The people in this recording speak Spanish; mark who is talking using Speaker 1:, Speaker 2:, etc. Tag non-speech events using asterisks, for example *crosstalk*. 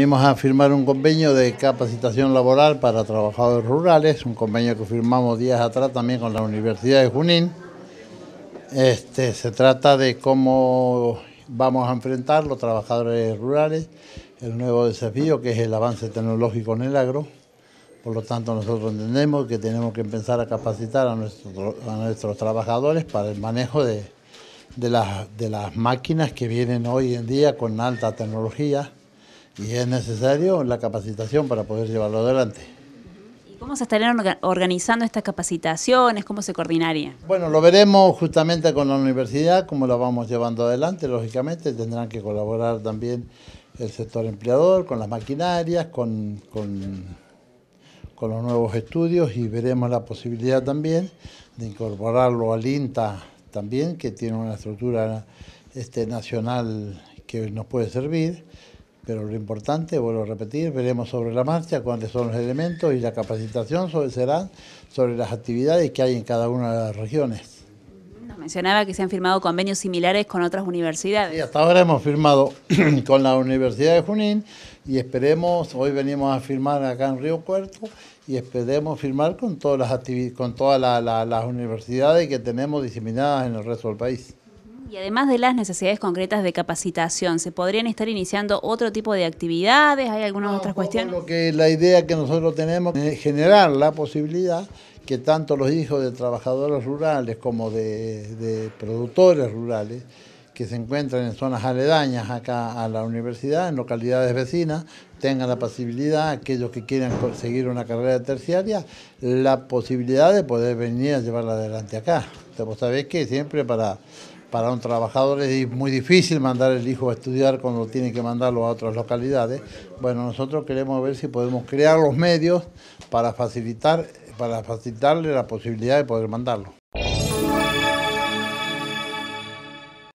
Speaker 1: Venimos a firmar un convenio de capacitación laboral para trabajadores rurales, un convenio que firmamos días atrás también con la Universidad de Junín. Este, se trata de cómo vamos a enfrentar los trabajadores rurales, el nuevo desafío que es el avance tecnológico en el agro. Por lo tanto, nosotros entendemos que tenemos que empezar a capacitar a, a nuestros trabajadores para el manejo de, las, de las máquinas que vienen hoy en día con alta tecnología y es necesario la capacitación para poder llevarlo adelante.
Speaker 2: ¿Y cómo se estarían organizando estas capacitaciones? ¿Cómo se coordinaría? Bueno, lo
Speaker 1: veremos justamente con la universidad, cómo la vamos llevando adelante. Lógicamente tendrán que colaborar también el sector empleador, con las maquinarias, con, los nuevos estudios y veremos la posibilidad también de incorporarlo al INTA también, que tiene una estructura este, nacional que nos puede servir. Pero lo importante, vuelvo a repetir, veremos sobre la marcha cuáles son los elementos y la capacitación sobre, será sobre las actividades que hay en cada una de las regiones.
Speaker 2: Nos mencionaba que se han firmado convenios similares con otras universidades. hasta
Speaker 1: ahora hemos firmado *clears throat* con la Universidad de Junín y esperemos, hoy venimos a firmar acá en Río Cuarto y esperemos firmar con todas las, con todas las universidades que tenemos diseminadas en el resto del país.
Speaker 2: Y además de las necesidades concretas de capacitación, ¿se podrían estar iniciando otro tipo de actividades? ¿Hay algunas otras cuestiones? Lo
Speaker 1: que la idea que nosotros tenemos es generar la posibilidad que tanto los hijos de trabajadores rurales como de, productores rurales que se encuentran en zonas aledañas acá a la universidad, en localidades vecinas, tengan la posibilidad, aquellos que quieran conseguir una carrera terciaria, la posibilidad de poder venir a llevarla adelante acá. Vos sabés que siempre para para un trabajador es muy difícil mandar el hijo a estudiar cuando tiene que mandarlo a otras localidades. Bueno, nosotros queremos ver si podemos crear los medios para facilitar, para facilitarle la posibilidad de poder mandarlo.